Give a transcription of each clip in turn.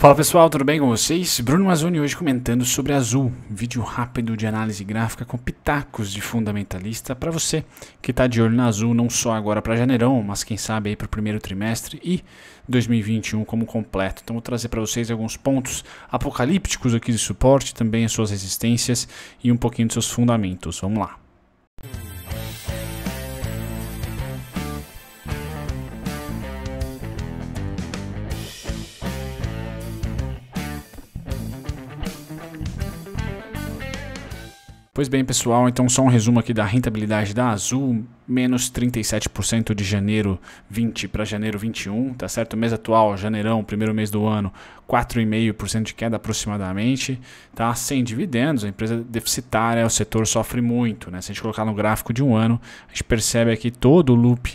Fala pessoal, tudo bem com vocês? Bruno Mazzoni hoje comentando sobre Azul, vídeo rápido de análise gráfica com pitacos de fundamentalista para você que está de olho na Azul não só agora para janeirão, mas quem sabe aí para o primeiro trimestre e 2021 como completo. Então vou trazer para vocês alguns pontos apocalípticos aqui de suporte, também as suas resistências e um pouquinho dos seus fundamentos. Vamos lá. Pois bem, pessoal, então só um resumo aqui da rentabilidade da Azul, menos 37% de janeiro 20 para janeiro 21, tá certo? Mês atual, janeirão, primeiro mês do ano, 4,5% de queda aproximadamente, tá? Sem dividendos, a empresa deficitária, o setor sofre muito, né? Se a gente colocar no gráfico de um ano, a gente percebe aqui todo o loop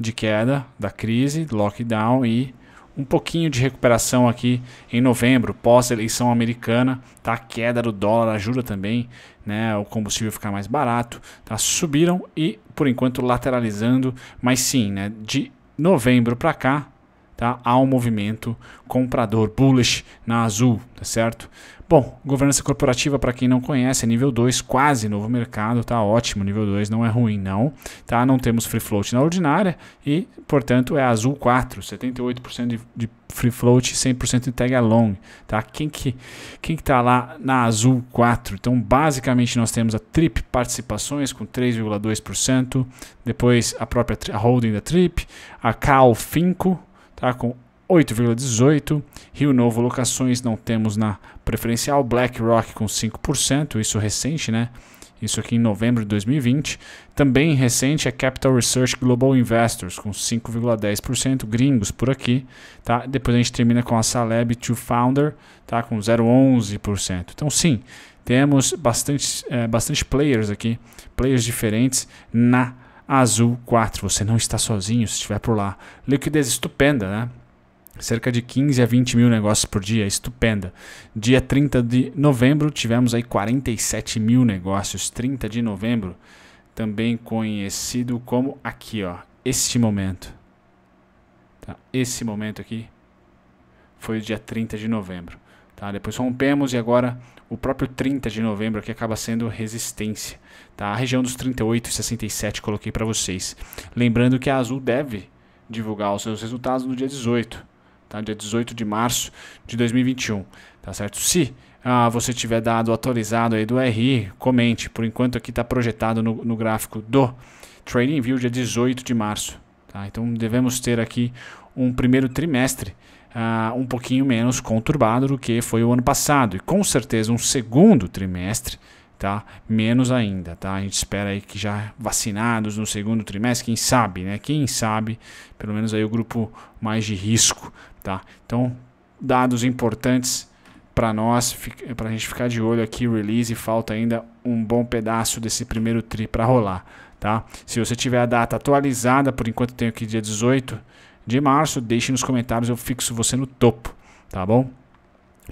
de queda da crise, lockdown e um pouquinho de recuperação aqui em novembro, pós-eleição americana, tá? A queda do dólar ajuda também né, o combustível ficar mais barato, tá? subiram e por enquanto lateralizando, mas sim, né, de novembro para cá tá? há um movimento comprador bullish na Azul, tá certo? Bom, governança corporativa, para quem não conhece, é nível 2, quase novo mercado, tá ótimo, nível 2 não é ruim não, tá? Não temos free float na ordinária e, portanto, é azul 4, 78% de, de free float, 100% de tag along, tá? Quem que quem que tá lá na azul 4? Então, basicamente nós temos a Trip Participações com 3,2%, depois a própria a holding da Trip, a Cal 5, tá com 8,18%. Rio Novo Locações não temos na preferencial. BlackRock com 5%, isso recente, né? Isso aqui em novembro de 2020. Também recente é Capital Research Global Investors, com 5,10%, gringos por aqui. Tá? Depois a gente termina com a Saleb to Founder, tá? com 0,11%. Então, sim, temos bastante, é, bastante players aqui, players diferentes na Azul 4. Você não está sozinho se estiver por lá. Liquidez estupenda, né? Cerca de 15 a 20 mil negócios por dia, estupenda. Dia 30 de novembro, tivemos aí 47 mil negócios. 30 de novembro, também conhecido como aqui, ó, este momento. Tá? Esse momento aqui foi o dia 30 de novembro. Tá? Depois rompemos e agora o próprio 30 de novembro que acaba sendo resistência. Tá? A região dos 38 e 67 coloquei para vocês. Lembrando que a Azul deve divulgar os seus resultados no dia 18, tá? dia 18 de março de 2021. Tá certo? Se ah, você tiver dado atualizado aí do RI, comente. Por enquanto aqui está projetado no, no gráfico do Trading View dia 18 de março. Tá? Então devemos ter aqui um primeiro trimestre uh, um pouquinho menos conturbado do que foi o ano passado. E com certeza um segundo trimestre tá? Menos ainda, tá? A gente espera aí que já vacinados no segundo trimestre, quem sabe, né? Quem sabe, pelo menos aí o grupo mais de risco, tá? Então, dados importantes para nós, para a gente ficar de olho aqui, release, falta ainda um bom pedaço desse primeiro tri para rolar, tá? Se você tiver a data atualizada, por enquanto tenho aqui dia 18 de março. Deixe nos comentários, eu fixo você no topo, tá bom?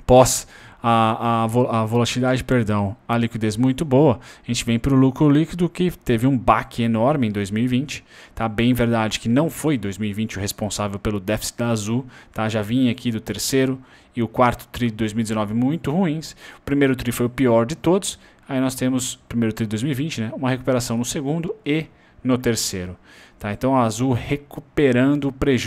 Pós a, a, a, volatilidade, perdão, a liquidez muito boa, a gente vem para o lucro líquido que teve um baque enorme em 2020. Tá bem verdade que não foi 2020 o responsável pelo déficit da Azul, tá? Já vinha aqui do terceiro e o quarto tri de 2019 muito ruins. O primeiro tri foi o pior de todos. Aí nós temos primeiro tri de 2020, né? Uma recuperação no segundo e no terceiro. Tá? Então a Azul recuperando o prejuízo.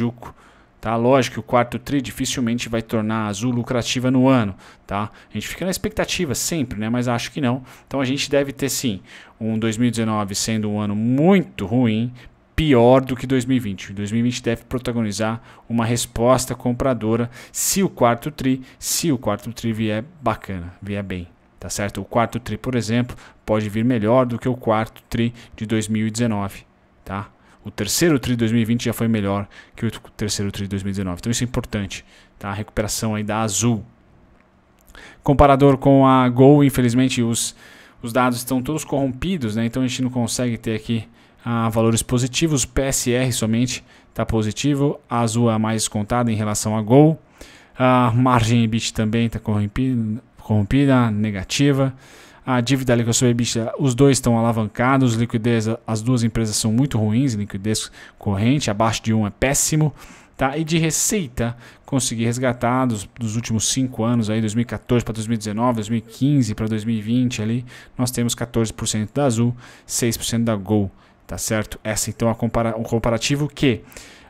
Tá? Lógico que o quarto TRI dificilmente vai tornar a Azul lucrativa no ano. Tá? A gente fica na expectativa sempre, né? mas acho que não. Então a gente deve ter sim um 2019 sendo um ano muito ruim, pior do que 2020. 2020 deve protagonizar uma resposta compradora se o quarto TRI, se o quarto TRI vier bacana, vier bem. Tá certo? O quarto tri, por exemplo, pode vir melhor do que o quarto tri de 2019, tá? O terceiro tri de 2020 já foi melhor que o terceiro tri de 2019. Então isso é importante, tá? A recuperação aí da Azul. Comparador com a Gol, infelizmente os os dados estão todos corrompidos, né? Então a gente não consegue ter aqui ah, valores positivos. PSR somente está positivo. A Azul é a mais contada em relação a Gol. A margem EBIT também está corrompida, corrompida, negativa. A dívida líquida sobre EBITDA, os dois estão alavancados, liquidez, as duas empresas são muito ruins, liquidez corrente abaixo de um é péssimo. Tá? E de receita, consegui resgatar dos, dos últimos 5 anos, aí 2014 para 2019, 2015 para 2020 ali, nós temos 14% da Azul, 6% da Gol, tá certo? Essa então é compara o comparativo que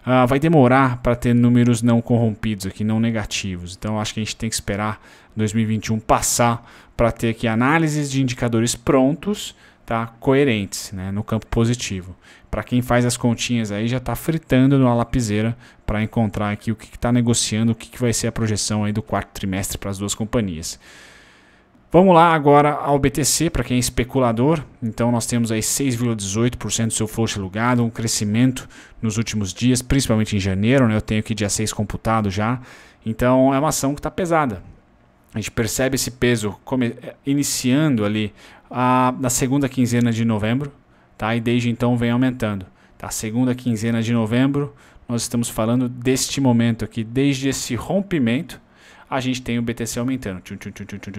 uh, vai demorar para ter números não corrompidos aqui, não negativos. Então acho que a gente tem que esperar 2021 passar para ter aqui análises de indicadores prontos, tá? coerentes né? no campo positivo. Para quem faz as continhas aí, já está fritando numa lapiseira para encontrar aqui o que está negociando, o que, que vai ser a projeção aí do quarto trimestre para as duas companhias. Vamos lá agora ao BTC, para quem é especulador. Então nós temos aí 6,18% do seu float alugado, um crescimento nos últimos dias, principalmente em janeiro, né? Eu tenho aqui dia 6 computado já. Então é uma ação que está pesada. A gente percebe esse peso come, eh, iniciando ali a, na segunda quinzena de novembro, tá? E desde então vem aumentando. Tá? Segunda quinzena de novembro, nós estamos falando deste momento aqui, desde esse rompimento, a gente tem o BTC aumentando. Tchum, tchum,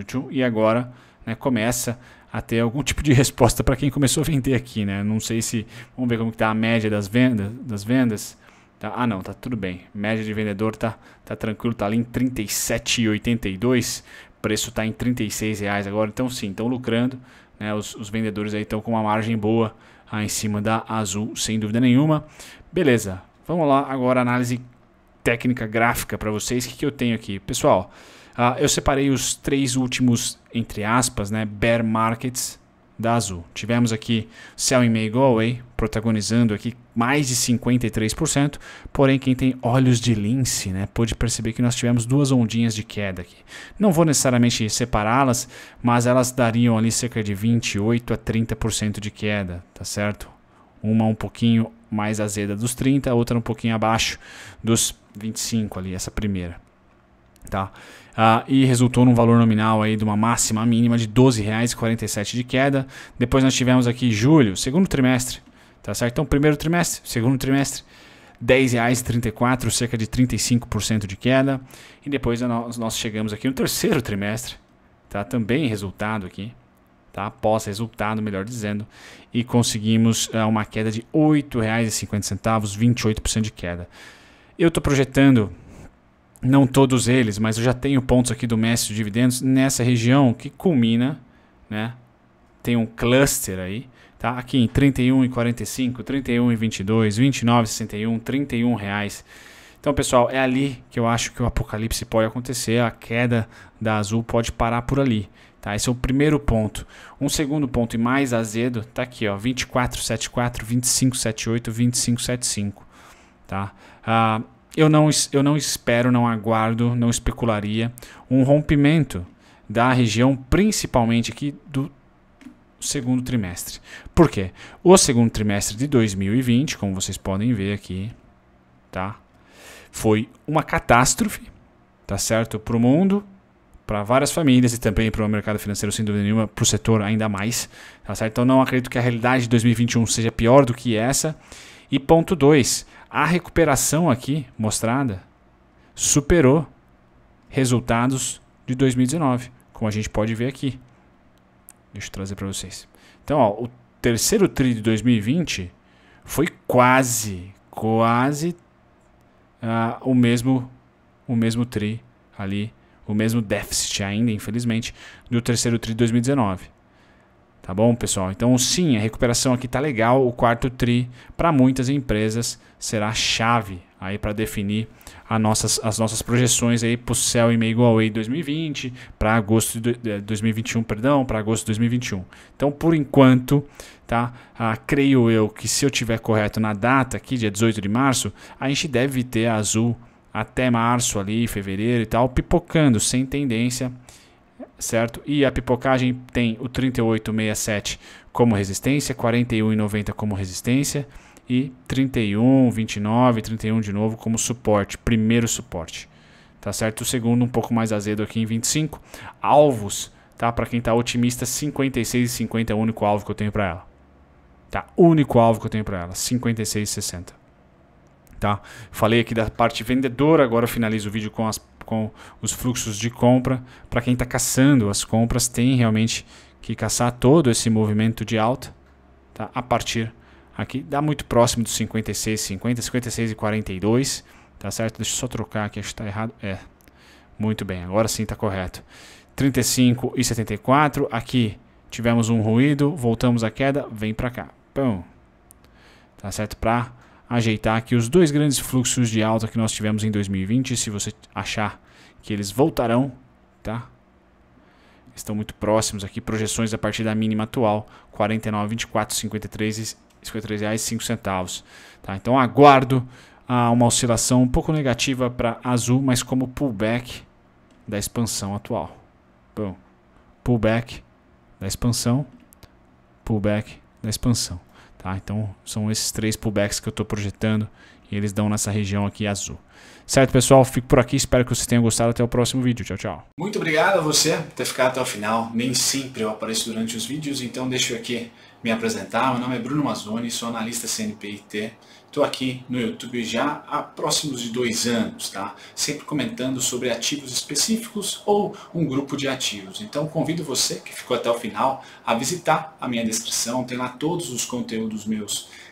tchum, e agora né, começa a ter algum tipo de resposta para quem começou a vender aqui. Né? Não sei se. Vamos ver como está a média das vendas. Das vendas. Tá, ah não, tá tudo bem. Média de vendedor tá, tá tranquilo, tá ali em 37,82. Preço tá em 36 reais agora, então sim, estão lucrando. Né, os, os vendedores aí estão com uma margem boa aí ah, em cima da Azul, sem dúvida nenhuma. Beleza, vamos lá agora análise técnica gráfica para vocês. O que, que eu tenho aqui? Pessoal, uh, eu separei os três últimos, entre aspas, né, bear markets da Azul. Tivemos aqui Selling May Go Away, protagonizando aqui mais de 53%, porém quem tem olhos de lince, né, pôde perceber que nós tivemos duas ondinhas de queda aqui. Não vou necessariamente separá-las, mas elas dariam ali cerca de 28 a 30% de queda, tá certo? Uma um pouquinho mais azeda dos 30, a outra um pouquinho abaixo dos 25 ali, essa primeira. Tá? Ah, e resultou num valor nominal aí de uma máxima mínima de R$12,47 de queda. Depois nós tivemos aqui julho, segundo trimestre, tá certo? Então, primeiro trimestre, segundo trimestre, R$10,34, cerca de 35% de queda. E depois nós, nós chegamos aqui no terceiro trimestre, tá? Também resultado aqui, tá? Pós-resultado, melhor dizendo, e conseguimos ah, uma queda de R$ 8,50, 28% de queda. Eu estou projetando não todos eles, mas eu já tenho pontos aqui do mestre de dividendos nessa região que culmina, né? Tem um cluster aí, tá? Aqui em 31 e 45, 31 e 22, 29 61, 31 reais. Então, pessoal, é ali que eu acho que o apocalipse pode acontecer, a queda da Azul pode parar por ali, tá? Esse é o primeiro ponto. Um segundo ponto e mais azedo, tá aqui, ó, 2474, 2578, 2575, tá? Ah, eu não, eu não espero, não aguardo, não especularia um rompimento da região, principalmente aqui do segundo trimestre. Por quê? O segundo trimestre de 2020, como vocês podem ver aqui, tá? Foi uma catástrofe, tá certo? Para o mundo, para várias famílias e também para o mercado financeiro, sem dúvida nenhuma, para o setor ainda mais, tá certo? Então não acredito que a realidade de 2021 seja pior do que essa. E ponto 2, a recuperação aqui mostrada superou resultados de 2019, como a gente pode ver aqui. Deixa eu trazer para vocês. Então, ó, o terceiro tri de 2020 foi quase, quase ah, o mesmo o mesmo tri ali, o mesmo déficit ainda, infelizmente, do terceiro tri de 2019. Tá bom, pessoal? Então, sim, a recuperação aqui tá legal. O quarto tri, para muitas empresas, será chave aí para definir as nossas, as nossas projeções aí para o céu e meio Huawei 2020, para agosto de 2021, perdão, para agosto de 2021. Então, por enquanto, tá? Ah, creio eu que se eu tiver correto na data aqui, dia 18 de março, a gente deve ter a azul até março ali, fevereiro e tal, pipocando sem tendência certo? E a pipocagem tem o 38,67 como resistência, 41,90 como resistência e 31, 29, 31 de novo como suporte, primeiro suporte. Tá certo? O segundo um pouco mais azedo aqui em 25. Alvos, tá? Para quem tá otimista, 56,50 é o único alvo que eu tenho para ela. Tá? Único alvo que eu tenho para ela, 56,60 Tá? Falei aqui da parte vendedora, agora eu finalizo o vídeo com as com os fluxos de compra. Para quem está caçando as compras, tem realmente que caçar todo esse movimento de alta tá? a partir aqui. Dá muito próximo dos 56,50, 56 e 42, tá certo? Deixa eu só trocar aqui, acho que está errado. É, muito bem, agora sim está correto. 35 e 74, aqui tivemos um ruído, voltamos à queda, vem para cá. Pum. Tá certo? Para ajeitar aqui os dois grandes fluxos de alta que nós tivemos em 2020. Se você achar que eles voltarão, tá? Estão muito próximos aqui. Projeções a partir da mínima atual: R$ 49,24, R$ centavos. Tá? Então aguardo ah, uma oscilação um pouco negativa para azul, mas como pullback da expansão atual. Bom, pullback da expansão, pullback da expansão. Tá? Então são esses três pullbacks que eu estou projetando e eles dão nessa região aqui azul. Certo, pessoal? Fico por aqui. Espero que vocês tenham gostado. Até o próximo vídeo. Tchau, tchau. Muito obrigado a você por ter ficado até o final. Nem sempre eu apareço durante os vídeos, então deixa eu aqui me apresentar. Meu nome é Bruno Mazzoni, sou analista CNPIT. Estou aqui no YouTube já há próximos de dois anos, tá? Sempre comentando sobre ativos específicos ou um grupo de ativos. Então convido você que ficou até o final a visitar a minha descrição. Tem lá todos os conteúdos meus